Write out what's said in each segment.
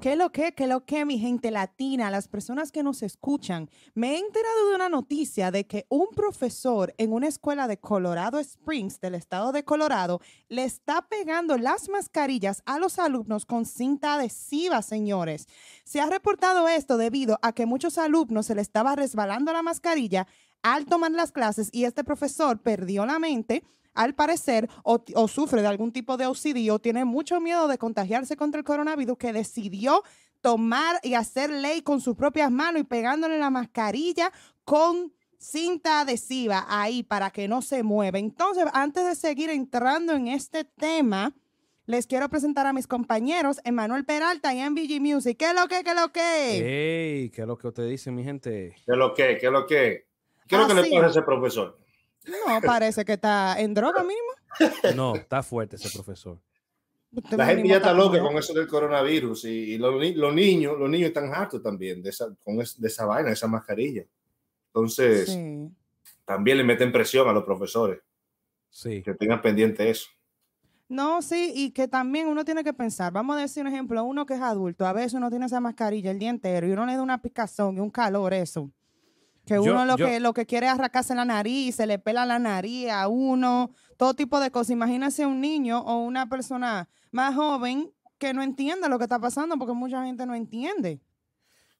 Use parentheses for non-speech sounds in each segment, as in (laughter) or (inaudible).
¿Qué lo que? ¿Qué lo que, mi gente latina? Las personas que nos escuchan. Me he enterado de una noticia de que un profesor en una escuela de Colorado Springs, del estado de Colorado, le está pegando las mascarillas a los alumnos con cinta adhesiva, señores. Se ha reportado esto debido a que muchos alumnos se le estaba resbalando la mascarilla al tomar las clases y este profesor perdió la mente al parecer o, sufre de algún tipo de OCD tiene mucho miedo de contagiarse contra el coronavirus que decidió tomar y hacer ley con sus propias manos y pegándole la mascarilla con cinta adhesiva ahí para que no se mueva. Entonces, antes de seguir entrando en este tema, les quiero presentar a mis compañeros Emanuel Peralta y MVG Music. ¿Qué es lo que? ¿Qué es lo que? Sí, ¿Qué es lo que usted dice, mi gente? ¿Qué es lo que? ¿Qué es lo que? ¿Qué es lo que le pasa a ese profesor? No, parece que está en droga mínimo. No, está fuerte ese profesor. la gente ya está loca con eso del coronavirus y, los, niños los niños están hartos también de esa, esa vaina, esa mascarilla. Entonces, también le meten presión a los profesores. Sí. Que tengan pendiente eso. No, sí, y que también uno tiene que pensar, vamos a decir un ejemplo, uno que es adulto, a veces uno tiene esa mascarilla el día entero y uno le da una picazón y un calor eso. Que uno lo, que, lo que quiere es arrancarse la nariz, se le pela la nariz a uno, todo tipo de cosas. Imagínese un niño o una persona más joven que no entienda lo que está pasando porque mucha gente no entiende.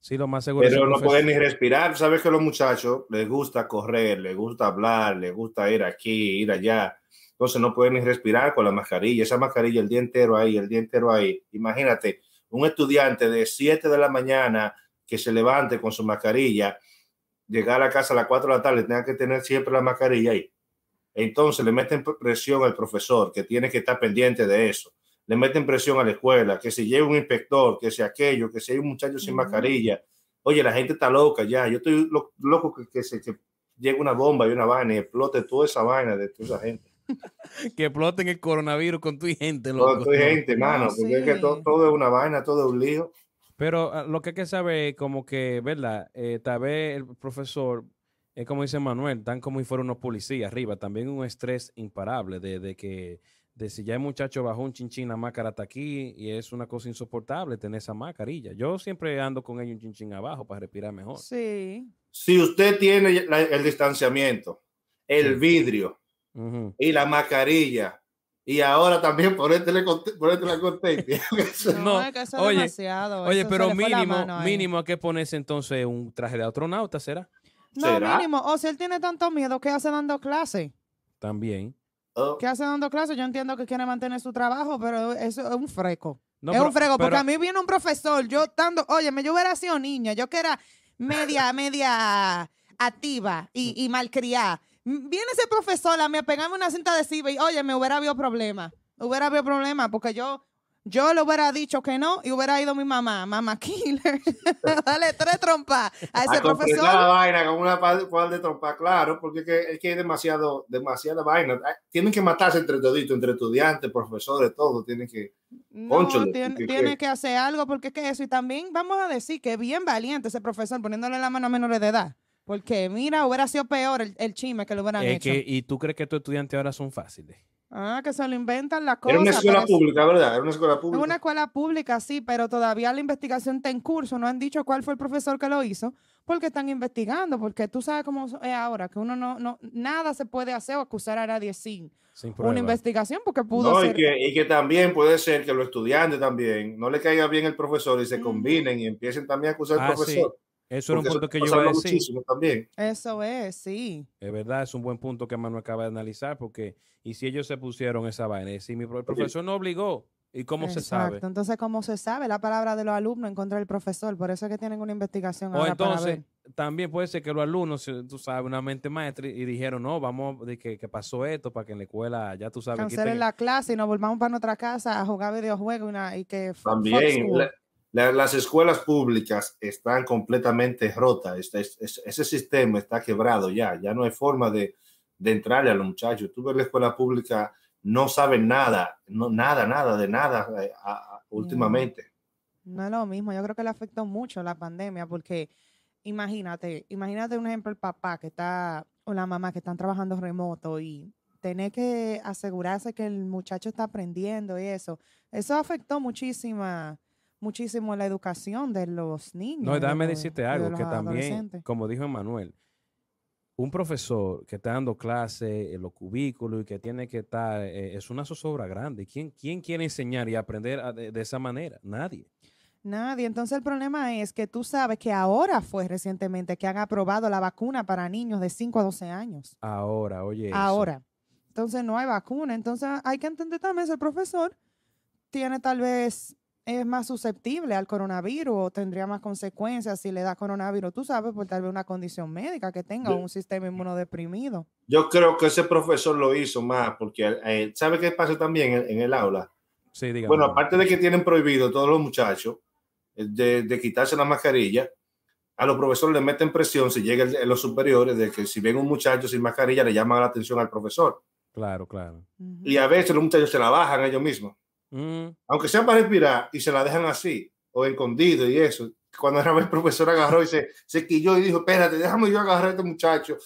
Sí, lo más seguro. Pero no pueden ni respirar. Sabes que a los muchachos les gusta correr, les gusta hablar, les gusta ir aquí, ir allá. Entonces no pueden ni respirar con la mascarilla. Esa mascarilla el día entero ahí, el día entero ahí. Imagínate, un estudiante de 7 de la mañana que se levante con su mascarilla llegar a casa a las 4 de la tarde, tenga que tener siempre la mascarilla ahí. Entonces le meten presión al profesor, que tiene que estar pendiente de eso. Le meten presión a la escuela, que se llega un inspector, que sea aquello, que sea un muchacho sin mascarilla. Oye, la gente está loca ya. Yo estoy loco que, se, llegue una bomba y una vaina y explote toda esa vaina de toda esa gente. (laughs) que exploten el coronavirus con tu gente, loco. Con tu gente, mano. porque que todo, todo, es una vaina, todo es un lío. Pero ah, lo que hay que saber es como que, ¿verdad? Eh, tal vez el profesor, es como dice Manuel, tan como si fueran unos policías arriba, también un estrés imparable de, que de si ya el muchacho bajó un chinchín la máscara está aquí y es una cosa insoportable tener esa mascarilla. Yo siempre ando con ellos un chinchín abajo para respirar mejor. Sí. Si usted tiene el distanciamiento, el vidrio y la mascarilla y ahora también por la con no, no eso oye, demasiado. Oye, pero mínimo, mínimo qué que ponerse entonces un traje de astronauta, ¿será? No, mínimo. O si él tiene tanto miedo, ¿qué hace dando clase? También. Oh. ¿Qué hace dando clase? Yo entiendo que quiere mantener su trabajo, pero eso es un freco. es un freco, porque a mí viene un profesor, yo dando... oye, yo hubiera sido niña, yo que era media, (laughs) media activa y, y malcriada. Viene ese profesor a mí pegarme una cinta adhesiva y, oye, me hubiera habido problema. Hubiera habido problema porque yo, yo le hubiera dicho que no y hubiera ido mi mamá, mamá killer. (laughs) Dale tres trompas a ese a profesor. la vaina con una cual de trompa, claro, porque es que, es hay demasiado, demasiada vaina. Ah, tienen que matarse entre toditos, entre estudiantes, profesores, todo. Tienen que. tiene, que, hacer algo porque es que eso. Y también vamos a decir que es bien valiente ese profesor poniéndole la mano a menores de edad. Porque mira, hubiera sido peor el, chisme que lo hubieran hecho. y tú crees que estos estudiantes ahora son fáciles. Ah, que se lo inventan las cosas. Era una escuela pública, ¿verdad? Era una escuela pública. Era una escuela pública, sí, pero todavía la investigación está en curso. No han dicho cuál fue el profesor que lo hizo, porque están investigando, porque tú sabes cómo es ahora, que uno no, no nada se puede hacer o acusar a nadie sin, una investigación, porque pudo no, Y que, y que, también puede ser que los estudiantes también no le caiga bien el profesor y se combinen y empiecen también a acusar al ah, profesor. Eso era un punto que yo iba a decir. Eso es, sí. Es verdad, es un buen punto que Manuel acaba de analizar, porque y si ellos se pusieron esa vaina, y si mi el profesor no obligó, ¿y cómo se sabe? Entonces, ¿cómo se sabe la palabra de los alumnos en contra del profesor? Por eso es que tienen una investigación. O ahora entonces, también puede ser que los alumnos, tú sabes, una mente maestra, y dijeron, no, vamos, de que, pasó esto para que en la escuela, ya tú sabes. Cancelen la clase y nos volvamos para nuestra casa a jugar videojuegos una, y que. También las escuelas públicas están completamente rotas, ese sistema está quebrado ya, ya no hay forma de, de entrarle a los muchachos. Tú ves la escuela pública, no saben nada, no, nada, nada, de nada eh, últimamente. No es lo mismo, yo creo que le afectó mucho la pandemia porque imagínate, imagínate un ejemplo el papá que está o la mamá que están trabajando remoto y tener que asegurarse que el muchacho está aprendiendo y eso, eso afectó muchísimo muchísimo la educación de los niños. No, déjame decirte algo, que también, como dijo Emanuel, un profesor que está dando clases en los cubículos y que tiene que estar, eh, es una zozobra grande. ¿Quién, quiere enseñar y aprender de, esa manera? Nadie. Nadie. Entonces el problema es que tú sabes que ahora fue recientemente que han aprobado la vacuna para niños de 5 a 12 años. Ahora, oye. Ahora. Entonces no hay vacuna. Entonces hay que entender también si el profesor tiene tal vez es más susceptible al coronavirus o tendría más consecuencias si le da coronavirus, tú sabes, por tal vez una condición médica que tenga un sistema inmunodeprimido. Yo creo que ese profesor lo hizo más porque, eh, ¿sabe qué pasa también en, el aula? bueno, aparte de que tienen prohibido todos los muchachos eh, de, quitarse la mascarilla, a los profesores les meten presión si llegan los superiores de que si ven un muchacho sin mascarilla le llaman la atención al profesor. Claro, claro. Y a veces los muchachos se la bajan ellos mismos. Mm. Aunque sea para respirar y se la dejan así, o escondido y eso. Cuando era el profesor agarró y se, se quilló y dijo, espérate, déjame yo agarrar a este muchacho.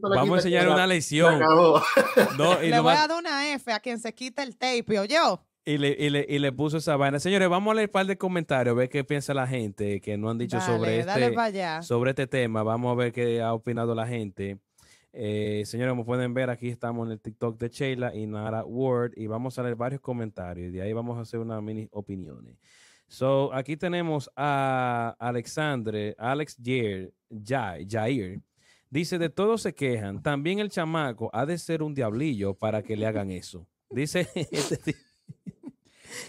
Vamos a enseñar una lección. le voy a dar una F a quien se quita el tape, yo? Y le, puso esa vaina. Señores, vamos a leer un par de comentarios, a ver qué piensa la gente que no han dicho sobre, este, sobre este tema. Vamos a ver qué ha opinado la gente. Eh, señores, como pueden ver, aquí estamos en el TikTok de Sheila y Nara Ward y vamos a leer varios comentarios y de ahí vamos a hacer unas mini opiniones. So, aquí tenemos a Alexandre, Alex Jair, Jair, Dice, de todos se quejan, también el chamaco ha de ser un diablillo para que le hagan eso. Dice...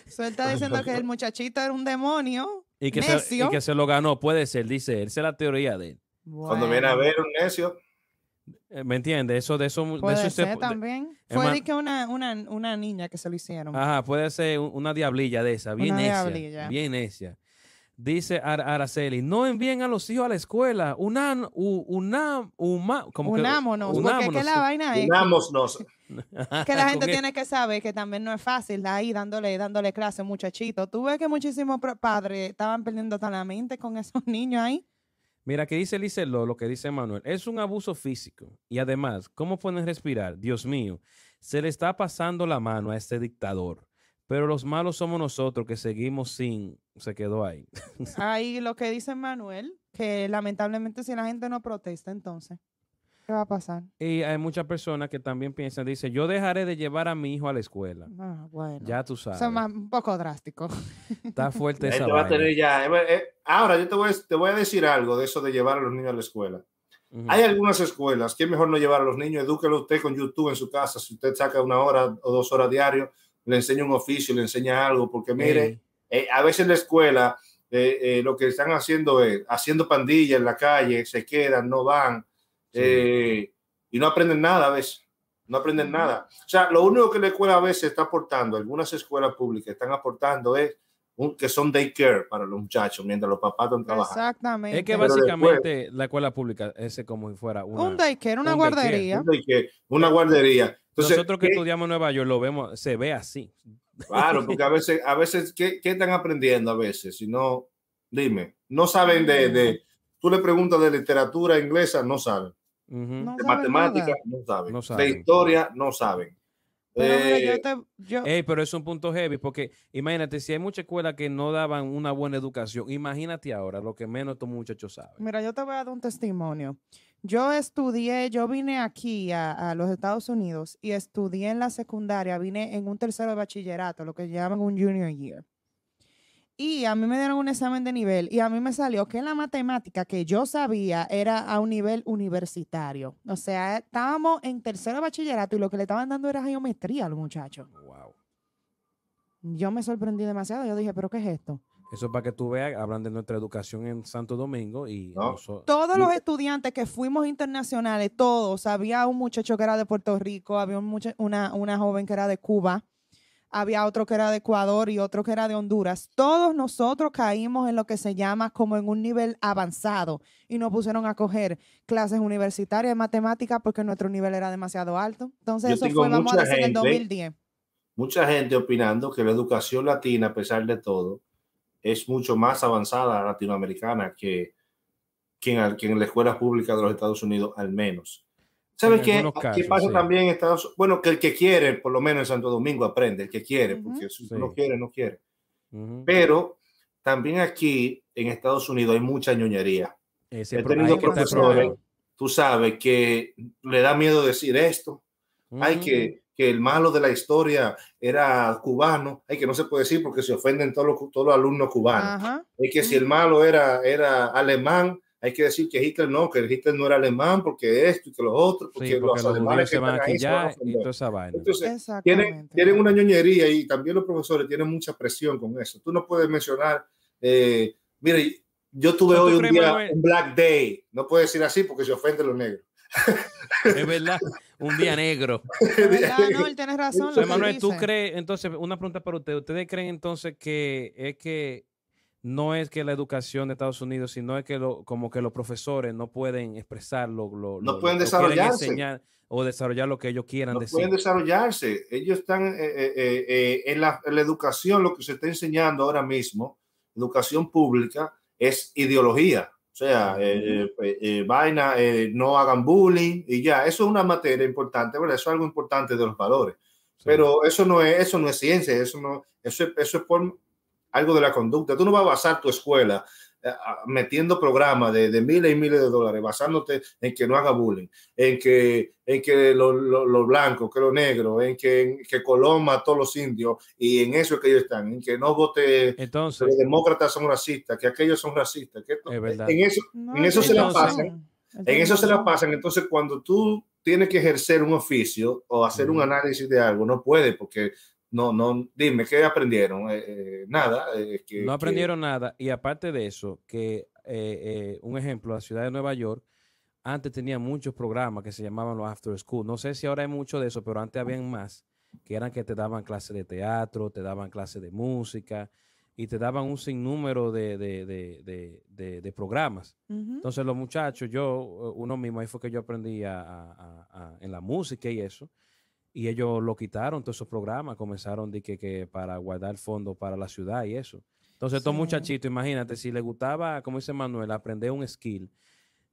Suelta (laughs) este diciendo que el muchachito era un demonio. Y que, Se, lo ganó, puede ser, dice él. Esa es la teoría de él. Cuando viene a ver un necio, eh, ¿Me entiendes? Eso de eso. Puede de eso ser también. Fue que una, una, niña que se lo hicieron. Ajá, puede ser una diablilla de esa, bien Bien Dice Araceli, no envíen a los hijos a la escuela. Una una, como que, es la vaina es. que la (laughs) gente (laughs) tiene que saber que también no es fácil ahí dándole dándole clase muchachito. Tú ves que muchísimos padres estaban perdiendo tan la mente con esos (laughs) niños ahí. Mira, que dice dice lo que dice Manuel. Es un abuso físico. Y además, ¿cómo pueden respirar? Dios mío, se le está pasando la mano a este dictador. Pero los malos somos nosotros que seguimos sin. Se quedó ahí. Ahí lo que dice Manuel, que lamentablemente si la gente no protesta, entonces. ¿Qué va a pasar? Y hay muchas personas que también piensan, dice, yo dejaré de llevar a mi hijo a la escuela. Ah, bueno. Ya tú sabes. es un poco drástico. Está fuerte (laughs) esa va a tener ya. Eh, eh, eh, ahora, yo te voy, a decir algo de eso de llevar a los niños a la escuela. Hay algunas escuelas que mejor no llevar a los niños, edúquelo usted con YouTube en su casa. Si usted saca una hora o dos horas diario, le enseña un oficio, le enseña algo, porque mire, a veces en la escuela lo que están haciendo es haciendo pandilla en la calle, se quedan, no van eh, y no aprenden nada a veces, no aprenden nada. O sea, lo único que la escuela a veces está aportando, algunas escuelas públicas están aportando es un, que son daycare para los muchachos mientras los papás están trabajando. Exactamente. Es que básicamente la escuela pública es como si fuera una, un daycare, una guardería. una guardería. Entonces, Nosotros que estudiamos en Nueva York lo vemos, se ve así. Claro, (laughs) porque a veces, a veces ¿qué, qué están aprendiendo a veces? Si no, dime, no saben de, mm. de, tú le preguntas de literatura inglesa, no saben de matemáticas no saben. De historia no saben. Pero, eh, pero es un punto heavy porque imagínate, si hay muchas escuelas que no daban una buena educación, imagínate ahora lo que menos estos muchachos saben. Mira, yo te voy a dar un testimonio. Yo estudié, yo vine aquí a, a los Estados Unidos y estudié en la secundaria, vine en un tercero de bachillerato, lo que llaman un junior year. Y a mí me dieron un examen de nivel y a mí me salió que la matemática que yo sabía era a un nivel universitario. O sea, estábamos en tercero bachillerato y lo que le estaban dando era geometría a los muchachos. Wow. Yo me sorprendí demasiado. Yo dije, ¿pero qué es esto? Eso es para que tú veas, hablan de nuestra educación en Santo Domingo y todos los estudiantes que fuimos internacionales, todos, había un muchacho que era de Puerto Rico, había una, una joven que era de Cuba, había otro que era de Ecuador y otro que era de Honduras. Todos nosotros caímos en lo que se llama como en un nivel avanzado y nos pusieron a coger clases universitarias de matemáticas porque nuestro nivel era demasiado alto. Entonces eso fue, vamos a decir, en 2010. Mucha gente opinando que la educación latina, a pesar de todo, es mucho más avanzada latinoamericana que, en, que en la escuela pública de los Estados Unidos, al menos. ¿Sabes qué? Aquí pasa también en Estados Unidos? Bueno, que el que quiere, por lo menos en Santo Domingo, aprende, el que quiere, porque si no quiere, no quiere. Pero también aquí en Estados Unidos hay mucha ñoñería. He tenido profesores, tú sabes, que le da miedo decir esto. Hay que que el malo de la historia era cubano, hay que no se puede decir porque se ofenden todos los, todos los alumnos cubanos. y que si el malo era, era alemán, hay que decir que Hitler no, que Hitler no era alemán, porque esto y que los otros, porque, los, alemanes que van a y esa vaina. tienen, tienen, una ñoñería y también los profesores tienen mucha presión con eso. Tú no puedes mencionar, eh, mire, yo tuve hoy un día Black Day. No puedes decir así porque se ofenden los negros. (laughs) es verdad, un día negro. (laughs) Verdad, no, él tiene razón. Entonces, Manuel, tú crees, entonces, una pregunta para usted. ¿Ustedes creen entonces que es que no es que la educación de Estados Unidos, sino es que como que los profesores no pueden expresarlo, lo, no pueden o desarrollar lo que ellos quieran no pueden desarrollarse. Ellos están eh, eh, eh, en, la, educación, lo que se está enseñando ahora mismo, educación pública, es ideología. O sea, vaina, no hagan bullying y ya. Eso es una materia importante, Eso es algo importante de los valores. Pero eso no es, eso no es ciencia, eso no, eso, eso es por, algo de la conducta. Tú no vas a basar tu escuela eh, metiendo programas de, miles y miles de dólares, basándote en que no haga bullying, en que, en que los lo, blancos, que los negros, en que, Coloma que coloma los indios y en eso es que ellos están, en que no vote entonces, que los demócratas son racistas, que aquellos son racistas, que en eso, en eso se la pasan. En eso se la pasan. Entonces, cuando tú tienes que ejercer un oficio o hacer un análisis de algo, no puede porque no, no, dime, ¿qué aprendieron? Eh, eh, nada. Eh, no aprendieron nada. Y aparte de eso, que un ejemplo, la ciudad de Nueva York, antes tenía muchos programas que se llamaban los After School. No sé si ahora hay mucho de eso, pero antes habían más, que eran que te daban clases de teatro, te daban clases de música y te daban un sinnúmero de, programas. Entonces los muchachos, yo, uno mismo, ahí fue que yo aprendí a, en la música y eso y ellos lo quitaron, todos esos programas comenzaron de que, para guardar fondos para la ciudad y eso. Entonces, todo estos muchachitos, imagínate, si les gustaba, como dice Manuel, aprender un skill,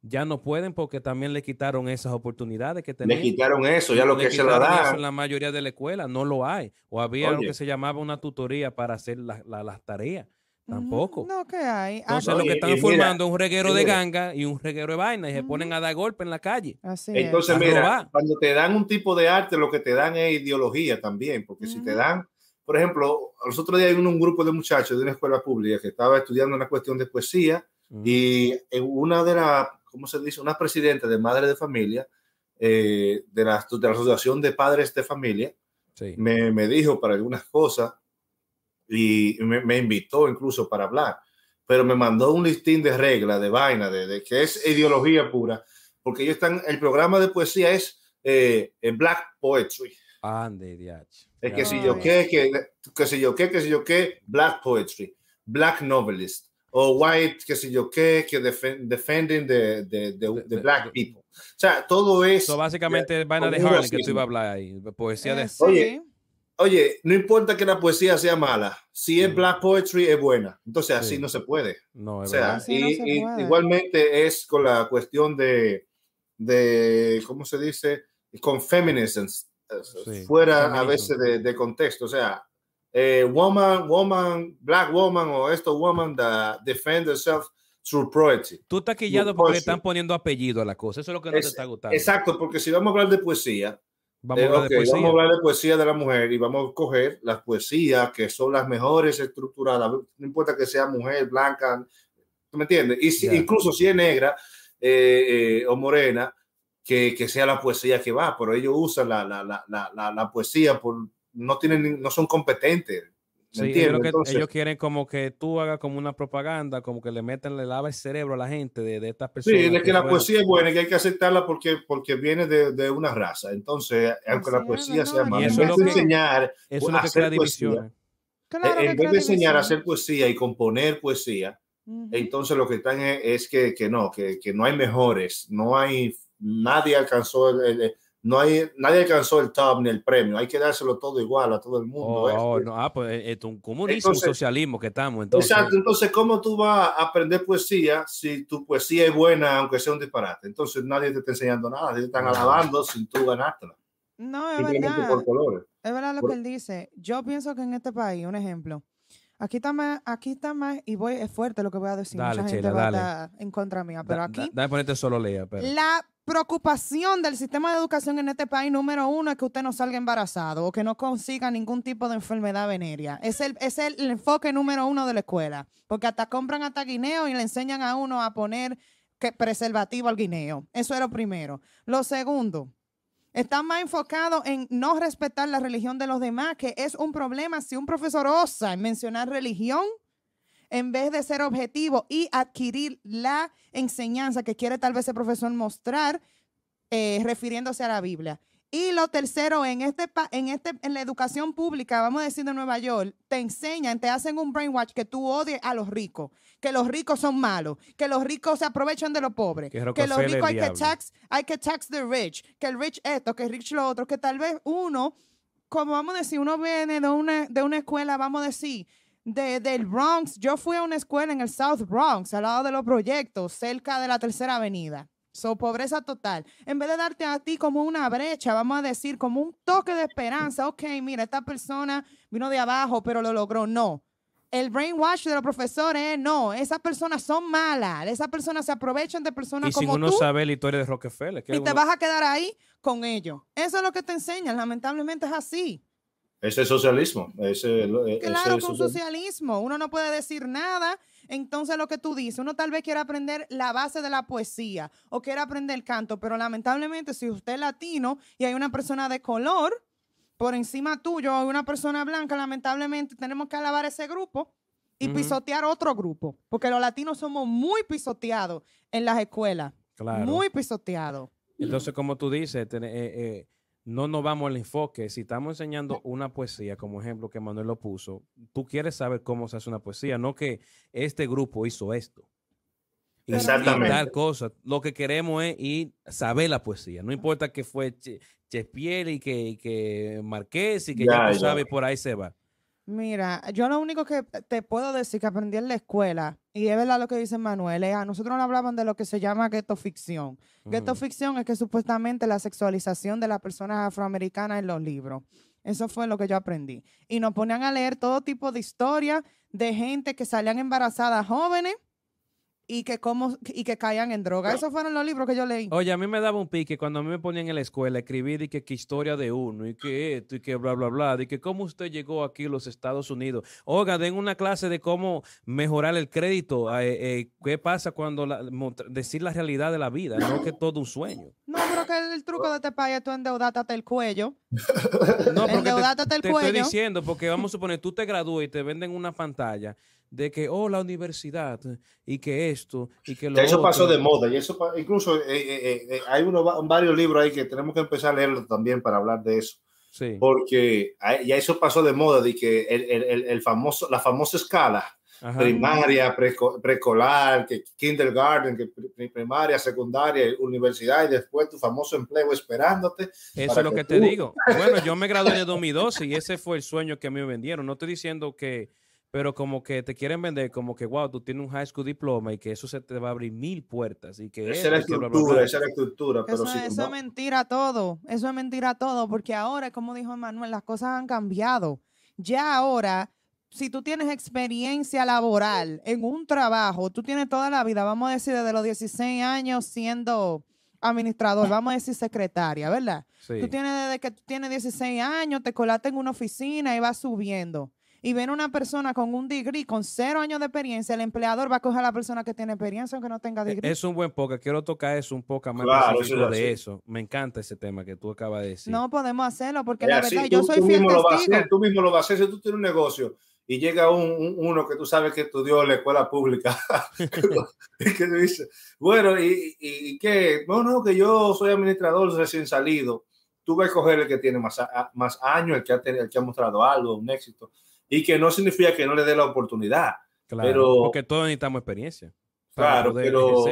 ya no pueden porque también le quitaron esas oportunidades que tenían. Le quitaron eso, ya lo que se la da. En la mayoría de la escuela no lo hay. O había lo que se llamaba una tutoría para hacer las tareas. Tampoco. No, que hay. Ah, Entonces, lo que están formando es un reguero de eh, ganga y un reguero de vaina y se ponen a dar golpe en la calle. Entonces, mira, cuando te dan un tipo de arte, lo que te dan es ideología también, porque si te dan, por ejemplo, los otros días hay un, grupo de muchachos de una escuela pública que estaba estudiando una cuestión de poesía y una de las, ¿cómo se dice? Una presidenta de madre de familia eh, de, la, de la Asociación de Padres de Familia me, me dijo para algunas cosas y me, invitó incluso para hablar, pero me mandó un listín de reglas, de vaina, de, que es ideología pura, porque ellos están, el programa de poesía es eh, Black Poetry. Andy, es que si yo qué, que, que si yo qué, que si yo qué, Black Poetry, Black Novelist, o White, que si yo qué, que defend, defending the, Black people. O sea, todo eso. So básicamente, vaina de Harley que tú ibas a hablar ahí, poesía de oye, no importa que la poesía sea mala, si es black poetry es buena. Entonces así no se puede. No, es o sea, y, igualmente es con la cuestión de, de ¿cómo se dice? Con feminism, fuera a veces de, contexto. O sea, eh, woman, woman, black woman o esto woman that defend herself through poetry. Tú estás quillado porque le están poniendo apellido a la cosa. Eso es lo que no te está gustando. Exacto, porque si vamos a hablar de poesía, eh, vamos, a hablar de poesía de la mujer y vamos a coger las poesías que son las mejores estructuradas, no importa que sea mujer, blanca, me entiendes? Y Incluso si es negra eh, eh, o morena, que, sea la poesía que va, pero ellos usan la, poesía, por, no, tienen, no son competentes Sí, ellos, ellos quieren como que tú hagas como una propaganda, como que le metan, le lava el cerebro a la gente de, de estas personas. Sí, es que, la poesía es buena y que hay que aceptarla porque, porque viene de, de una raza. Entonces, aunque la poesía sea mala, en vez de enseñar, eso es pues, lo que en vez de enseñar a hacer poesía y componer poesía, entonces lo que están e, es, que, que no, que, que, no hay mejores, no hay, nadie alcanzó el, no hay, nadie alcanzó el top ni el premio, hay que dárselo todo igual a todo el mundo. Oh, oh, ah, pues eh, es un comunismo, un socialismo que estamos. Entonces. Exacto, entonces, ¿cómo tú vas a aprender poesía si tu poesía es buena, aunque sea un disparate? Entonces nadie te está enseñando nada, te están alabando sin tú ganártela. No, es verdad. Es verdad lo que él dice. Yo pienso que en este país, un ejemplo, Aquí está más, aquí está más, y voy, es fuerte lo que voy a decir. Dale, Mucha gente va dale. en contra mía, pero aquí. solo Lea. Pero. La preocupación del sistema de educación en este país número uno es que usted no salga embarazado o que no consiga ningún tipo de enfermedad venérea. Es el, es el enfoque número uno de la escuela, porque hasta compran hasta guineo y le enseñan a uno a poner que preservativo al guineo. Eso era lo primero. Lo segundo, están más enfocados en no respetar la religión de los demás, que es un problema si un profesor osa mencionar religión en vez de ser objetivo y adquirir la enseñanza que quiere tal vez el profesor mostrar eh, refiriéndose a la Biblia. Y lo tercero, en, este, en, este, en la educación pública, vamos a decir de Nueva York, te enseñan, te hacen un brainwash que tú odies a los ricos, que los ricos son malos, que los ricos se aprovechan de los pobres, que, los ricos hay que, tax, hay que tax the rich, que el rich esto, que el rich lo otro, que tal vez uno, como vamos a decir, uno viene de una, de una escuela, vamos a decir, del Bronx, yo fui a una escuela en el South Bronx, al lado de los proyectos, cerca de la Tercera Avenida. So, pobreza total. En vez de darte a ti como una brecha, vamos a decir como un toque de esperanza. Ok, mira, esta persona vino de abajo, pero lo logró. No. El brainwash de los profesores, no. Esas personas son malas. Esas personas se aprovechan de personas como tú. Y si uno sabe la historia de Rockefeller. y te vas a quedar ahí con ellos. Eso es lo que te enseñan. Lamentablemente es así. Ese es socialismo. Ese, eh, claro, es un socialismo. Uno no puede decir nada. Entonces, lo que tú dices, uno tal vez quiere aprender la base de la poesía o quiere aprender el canto, pero lamentablemente, si usted es latino y hay una persona de color por encima tuyo o una persona blanca, lamentablemente tenemos que alabar ese grupo y pisotear otro grupo, porque los latinos somos muy pisoteados en las escuelas. Muy pisoteados. Entonces, como tú dices, eh, eh, no nos vamos al enfoque. Si estamos enseñando una poesía, como ejemplo que Manuel lo puso, tú quieres saber cómo se hace una poesía, no que este grupo hizo esto. Exactamente. Lo que queremos es ir saber la poesía. No importa que fue Chespierre y que, que Marqués y que ya, lo sabe, por ahí se va. Mira, yo lo único que te puedo decir que aprendí en la escuela, y es verdad lo que dice Manuel, es a nosotros no hablaban de lo que se llama ficción. Gueto ficción es que supuestamente la sexualización de las personas afroamericanas en los libros. Eso fue lo que yo aprendí. Y nos ponían a leer todo tipo de historias de gente que salían embarazadas jóvenes y que como y que caigan en droga. Esos fueron los libros que yo leí. Oye, a mí me daba un pique cuando a mí me ponían en la escuela, escribí y que, historia de uno y que esto y que bla bla bla, de que cómo usted llegó aquí a los Estados Unidos. Oiga, den una clase de cómo mejorar el crédito, ah, eh, eh, qué pasa cuando decir la realidad de la vida, no que todo un sueño. No, pero que el truco de este país es tú endeudarte el cuello. No, porque te, estoy diciendo, porque vamos a suponer, tú te gradúas y te venden una pantalla de que, oh, la universidad y que esto y que lo... eso pasó de moda y eso, incluso eh, eh, eh, hay uno, varios libros ahí que tenemos que empezar a leerlo también para hablar de eso. Sí. Porque ah, ya eso pasó de moda, de que el, el, el famoso, la famosa escala, primaria, preescolar, que kindergarten, que primaria, secundaria, universidad y después tu famoso empleo esperándote. Eso es lo que, te digo. Bueno, yo me gradué en 2012 y ese fue el sueño que me vendieron. No estoy diciendo que, pero como que te quieren vender como que, wow, tú tienes un high school diploma y que eso se te va a abrir mil puertas. Y que esa es la estructura, esa es la estructura. Pero eso, es mentira todo, eso es mentira todo, porque ahora, como dijo Manuel, las cosas han cambiado. Ya ahora, si tú tienes experiencia laboral en un trabajo, tú tienes toda la vida, vamos a decir, desde los 16 años siendo administrador, (laughs) vamos a decir secretaria, ¿verdad? Tú tienes desde que tú tienes 16 años, te colaste en una oficina y vas subiendo y ven una persona con un degree, con cero años de experiencia, el empleador va a coger a la persona que tiene experiencia aunque no tenga e-, degree. Es un buen poco, Quiero tocar eso un poco más claro, de eso. Me encanta ese tema que tú acabas de decir. No podemos hacerlo porque la verdad yo soy fiel testigo. tú mismo lo vas a hacer si tú tienes un negocio y llega uno que tú sabes que estudió en la escuela pública, (laughs) que dice, bueno, ¿y, y qué? No, no, que yo soy administrador recién salido. Tú vas a coger el que tiene más, más años, el ha el que ha mostrado algo, un éxito y que no significa que no le dé la oportunidad. Claro, pero, porque todos necesitamos experiencia. Claro, pero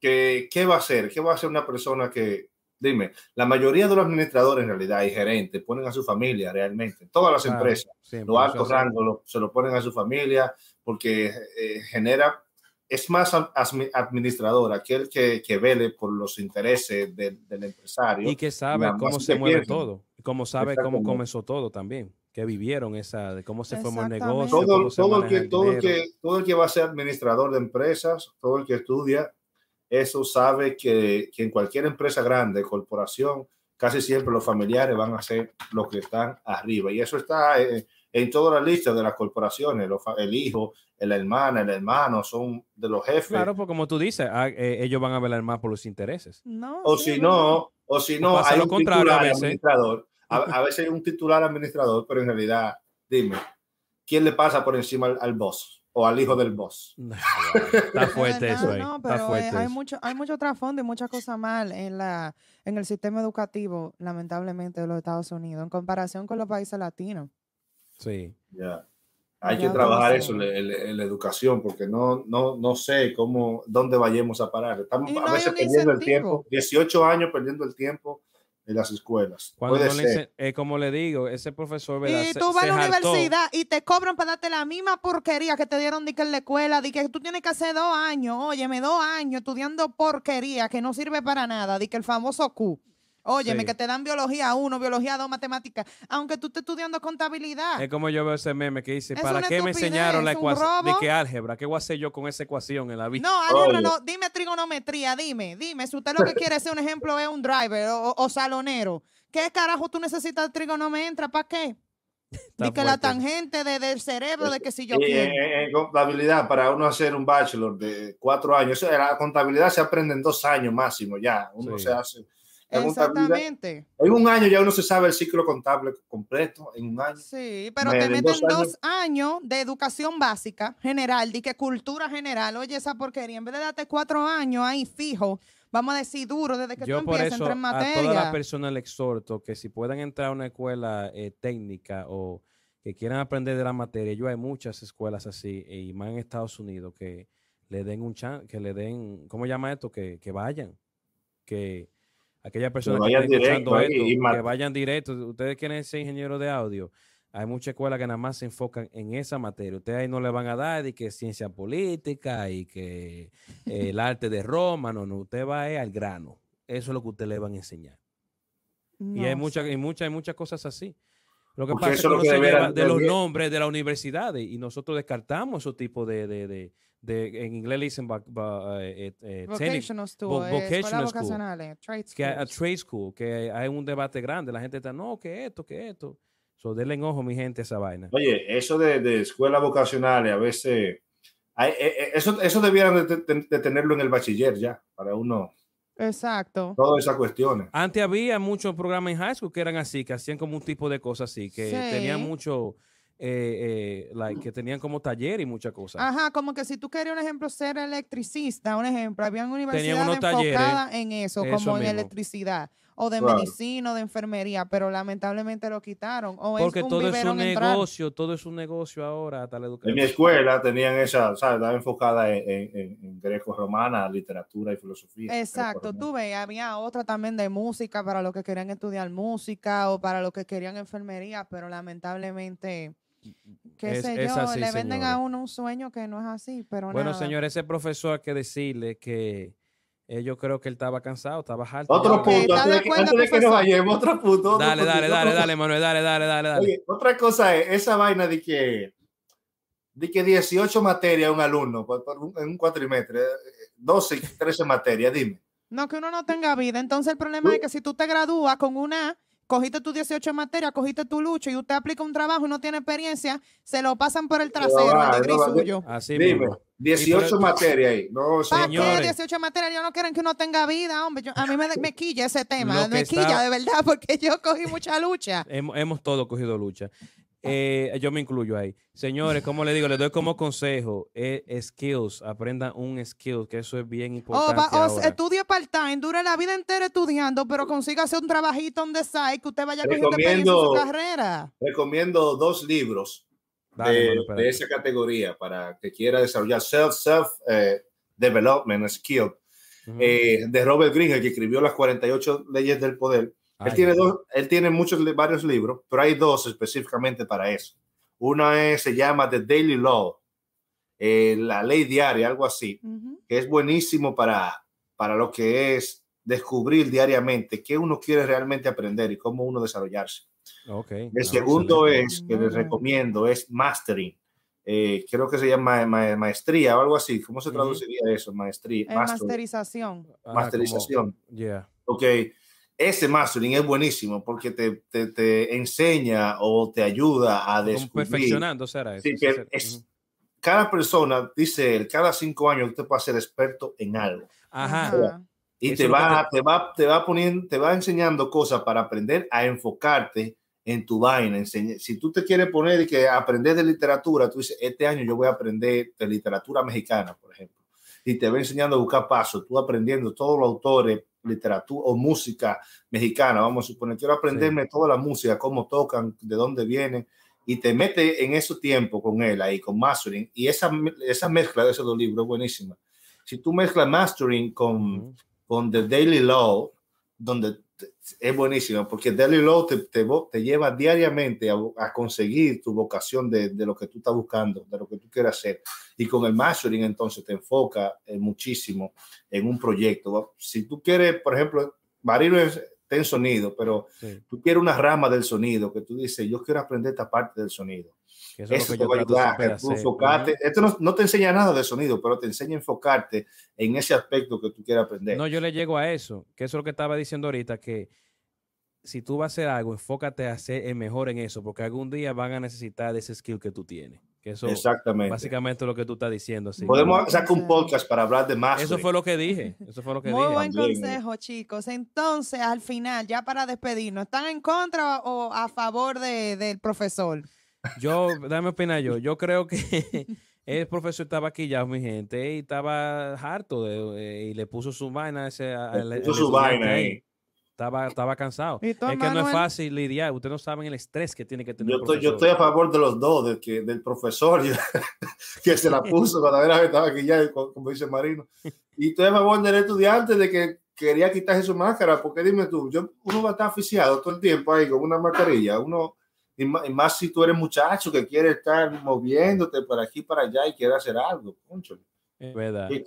¿qué, qué, va a hacer? ¿Qué va a hacer una persona que, dime, la mayoría de los administradores en realidad y gerentes ponen a su familia realmente, todas las empresas, los altos rangos se lo ponen a su familia porque eh, genera, es más administrador aquel que, que vele por los intereses del empresario. Y que sabe cómo se mueve todo, cómo sabe cómo comenzó todo también que vivieron esa, de cómo se formó el negocio. Todo, el que, todo, el que, va a ser administrador de empresas, todo el que estudia, eso sabe que, en cualquier empresa grande, corporación, casi siempre los familiares van a ser los que están arriba. Y eso está eh, en, toda todas las listas de las corporaciones. el hijo, la hermana, el hermano son de los jefes. Claro, porque como tú dices, ah, eh, ellos van a velar más por los intereses. No, o si no, o si no, hay lo contrario a veces. administrador a, veces veces un titular administrador, pero en realidad, dime, ¿quién le pasa por encima al, boss? o al hijo del boss. (laughs) está fuerte eso. ahí. está eh, fuerte hay, Mucho, hay mucho trasfondo y muchas cosas mal en, la, en el sistema educativo, lamentablemente, de los Estados Unidos, en comparación con los países latinos. Sí. Hay que trabajar eso, en la educación, porque no, no, no sé cómo, dónde vayamos a parar. Estamos a veces perdiendo el tiempo, 18 años perdiendo el tiempo en las escuelas. Puede eh, como le digo, ese profesor, Y tú vas a la universidad y te cobran para darte la misma porquería que te dieron de que en la escuela, de que tú tienes que hacer dos años, óyeme, dos años estudiando porquería que no sirve para nada, de que el famoso Q. Óyeme, que te dan biología 1, biología 2, matemática, aunque tú estés estudiando contabilidad. Es como yo veo ese meme que dice, ¿para qué me enseñaron la ecuación? ¿De qué álgebra? ¿Qué voy a hacer yo con esa ecuación en la vida? No, álgebra no, dime trigonometría, dime, dime, si usted lo que quiere ser un ejemplo es un driver o, salonero, ¿qué carajo tú necesitas trigonometría? ¿Para qué? (laughs) de que la tangente del cerebro, de que si yo eh, quiero. Eh, eh, contabilidad, para uno hacer un bachelor de cuatro años, la contabilidad se aprende en dos años máximo ya. Uno se hace Exactamente. En un año ya uno se sabe el ciclo contable completo, en un año. Sí, pero te meten dos años. de educación básica, general, de que cultura general, oye esa porquería, en vez de darte cuatro años ahí fijo, vamos a decir duro desde que tú por eso, entrar en materia. A todas las personas le exhorto que si puedan entrar a una escuela eh, técnica o que quieran aprender de la materia, yo hay muchas escuelas así, y más en Estados Unidos, que le den un chance, que le den, ¿cómo llama esto? Que, que vayan, que aquellas personas que, están escuchando esto, que vayan directo, ustedes quieren ser ingenieros de audio, hay muchas escuelas que nada más se enfocan en esa materia. Ustedes ahí no le van a dar y que ciencia política y que eh, el arte de Roma, no, no, usted va eh, al grano. Eso es lo que usted le van a enseñar. y hay muchas, y muchas, hay muchas cosas así. Lo que pasa es que, se de los nombres de las universidades y nosotros descartamos ese tipo de, de, en inglés dicen eh, eh, eh, vocational, school, vocational Que, a trade school, que hay un debate grande, la gente está, no, que esto, que esto. So, denle en ojo, mi gente, esa vaina. Oye, eso de, de escuelas vocacionales, a veces, eso, eso debieran de, tenerlo en el bachiller ya, para uno. Exacto. Todas esas cuestiones. Antes había muchos programas en high school que eran así, que hacían como un tipo de cosas así, que tenían mucho eh, eh, que tenían como taller y muchas cosas. Ajá, como que si tú querías, un ejemplo, ser electricista, un ejemplo, había universidades enfocadas en eso, como en electricidad, o de medicina, o de enfermería, pero lamentablemente lo quitaron. O Porque es un todo es un negocio, todo es un negocio ahora, hasta educación. En mi escuela tenían esa, ¿sabes? enfocada en, greco-romana, literatura y filosofía. Exacto, tuve, había otra también de música para los que querían estudiar música o para los que querían enfermería, pero lamentablemente que le venden a uno un sueño que no es así, pero Bueno, señor, ese profesor hay que decirle que yo creo que él estaba cansado, estaba harto. Otro punto, dale, dale, dale, dale, Manuel, dale, dale, dale, dale. otra cosa es esa vaina de que de que 18 materias un alumno en un cuatrimestre, 12, eh, 13 materias, dime. No, que uno no tenga vida. Entonces el problema es que si tú te gradúas con una cogiste tus 18 materias, cogiste tu lucha y usted aplica un trabajo y no tiene experiencia, se lo pasan por el trasero, suyo. Así mismo. 18 materias ahí. No, ¿Para qué 18 materias? Yo no quieren que uno tenga vida, hombre. a mí me, (laughs) me, quilla ese tema, me quilla de verdad, (laughs) porque yo cogí mucha lucha. hemos, todos cogido lucha. Eh, yo me incluyo ahí. Señores, como le digo, les doy como consejo, eh, skills, aprendan un skill, que eso es bien oh, importante. Estudio part-time, dure la vida entera estudiando, pero consiga hacer un trabajito donde side, que usted vaya cogiendo en su carrera. Recomiendo dos libros de, esa categoría para que quiera desarrollar self, self eh, development skill de Robert Greene, que escribió las 48 leyes del poder él, ah, tiene dos, él tiene muchos, varios libros, pero hay dos específicamente para eso. Una se llama The Daily Law, eh, la ley diaria, algo así, que es buenísimo para, para lo que es descubrir diariamente qué uno quiere realmente aprender y cómo uno desarrollarse. Okay. El segundo es, que les recomiendo, es Mastering. Eh, creo que se llama maestría o algo así. ¿Cómo se traduciría eso? Maestría. Eh, masterización. Ah, masterización. Como, Ok ese mastering es buenísimo porque te, te, enseña o te ayuda a descubrir. perfeccionando, será es, cada persona, dice él, cada cinco años usted puede ser experto en algo. Ajá. y te va, te... va, te va poniendo, te va enseñando cosas para aprender a enfocarte en tu vaina. si tú te quieres poner y que aprender de literatura, tú dices, este año yo voy a aprender de literatura mexicana, por ejemplo. Y te va enseñando a buscar pasos, tú aprendiendo todos los autores literatura o música mexicana, vamos a suponer, quiero aprenderme toda la música, cómo tocan, de dónde viene, y te mete en ese tiempo con él ahí, con mastering, y esa, esa mezcla de esos dos libros es buenísima. Si tú mezclas mastering con, con The Daily Law, donde es buenísimo, porque Daily Low te, te, lleva diariamente a, conseguir tu vocación de, lo que tú estás buscando, de lo que tú quieres hacer. Y con el mastering entonces te enfoca eh, muchísimo en un proyecto. Si tú quieres, por ejemplo, Marino es ten sonido, pero tú quieres una rama del sonido, que tú dices, yo quiero aprender esta parte del sonido eso, es lo que Esto no, te enseña nada de sonido, pero te enseña a enfocarte en ese aspecto que tú quieres aprender. No, yo le llego a eso, que eso es lo que estaba diciendo ahorita, que si tú vas a hacer algo, enfócate a ser mejor en eso, porque algún día van a necesitar ese skill que tú tienes. Que eso Exactamente. Básicamente lo que tú estás diciendo. Así Podemos sacar un podcast para hablar de más. Eso fue lo que dije. Eso fue lo que Muy buen consejo, chicos. Entonces, al final, ya para despedirnos, ¿están en contra o a favor de, del profesor? Yo, dame opinión yo. Yo creo que (laughs) el profesor estaba aquí ya mi gente, y estaba harto y le puso su vaina ese, le puso su vaina ahí. Estaba, estaba, cansado. Es que no es fácil lidiar. Ustedes no saben el estrés que tiene que tener. Yo, estoy, yo estoy, a favor de los dos, que, del profesor (laughs) que se la puso cuando era estaba aquí ya, como dice Marino. Y estoy a favor del estudiante de que quería quitarse su máscara, porque dime tú, yo, uno va a estar asfixiado todo el tiempo ahí con una mascarilla. Uno y más, si tú eres muchacho que quiere estar moviéndote por aquí para allá y quiere hacer algo, Es verdad. Sí,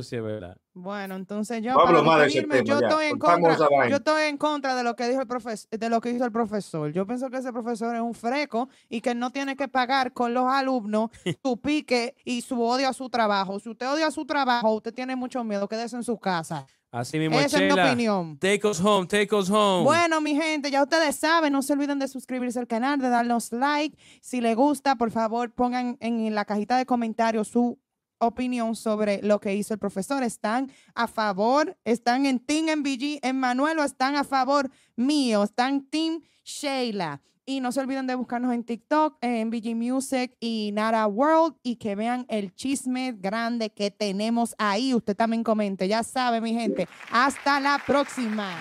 sí es verdad. Bueno, entonces yo, para yo, estoy en contra, yo, estoy en contra, de lo que dijo el profesor, de lo que hizo el profesor. Yo pienso que ese profesor es un freco y que no tiene que pagar con los alumnos (laughs) su pique y su odio a su trabajo. Si usted odia su trabajo, usted tiene mucho miedo, que quédese en su casa. Así mismo, Esa es mi opinión. Take us home, take us home. Bueno, mi gente, ya ustedes saben, no se olviden de suscribirse al canal, de darnos like. Si les gusta, por favor, pongan en la cajita de comentarios su opinión sobre lo que hizo el profesor. ¿Están a favor? ¿Están en Team MBG, en Manuelo están a favor mío? ¿Están Team Sheila? Y no se olviden de buscarnos en TikTok, en BG Music y Nara World y que vean el chisme grande que tenemos ahí. Usted también comente. Ya sabe, mi gente. Hasta la próxima.